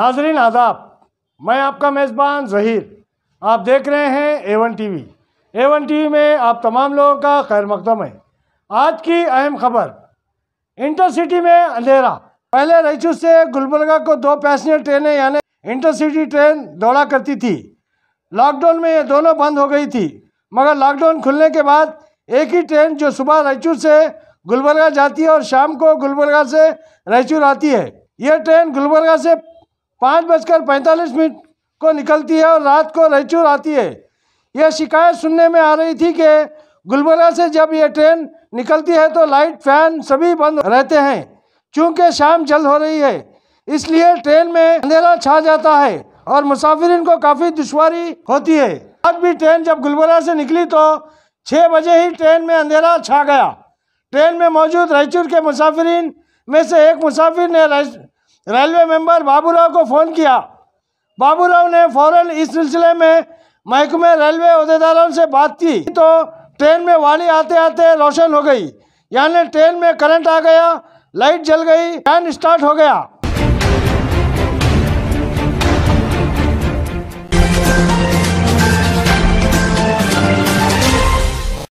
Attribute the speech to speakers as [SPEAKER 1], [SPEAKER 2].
[SPEAKER 1] नाजरीन आदाब मैं आपका मेज़बान जहीर आप देख रहे हैं एवन टीवी एवन टीवी में आप तमाम लोगों का खैर मकदम है आज की अहम खबर इंटरसिटी में अंधेरा पहले रईचू से गुलबर्गा को दो पैसेंजर ट्रेनें यानी इंटरसिटी ट्रेन दौड़ा करती थी लॉकडाउन में ये दोनों बंद हो गई थी मगर लॉकडाउन खुलने के बाद एक ही ट्रेन जो सुबह रायचूर से गुलबर्गा जाती है और शाम को गुलबर्गा से रैचूर आती है यह ट्रेन गुलबर्गा से पाँच बजकर पैंतालीस मिनट को निकलती है और रात को रायचूर आती है यह शिकायत सुनने में आ रही थी कि गुलबर्गा से जब यह ट्रेन निकलती है तो लाइट फैन सभी बंद रहते हैं चूँकि शाम जल्द हो रही है इसलिए ट्रेन में अंधेरा छा जाता है और मुसाफिरिन को काफ़ी दुशारी होती है आज भी ट्रेन जब गुलबर्गा से निकली तो छः बजे ही ट्रेन में अंधेरा छा गया ट्रेन में मौजूद रायचूर के मुसाफिरन में से एक मुसाफिर ने रेलवे मेंबर बाबूराव को फ़ोन किया बाबूराव ने फौरन इस सिलसिले में महकमे रेलवे अहदेदारों से बात की तो ट्रेन में वाली आते आते रोशन हो गई यानी ट्रेन में करंट आ गया लाइट जल गई ट्रेन स्टार्ट हो गया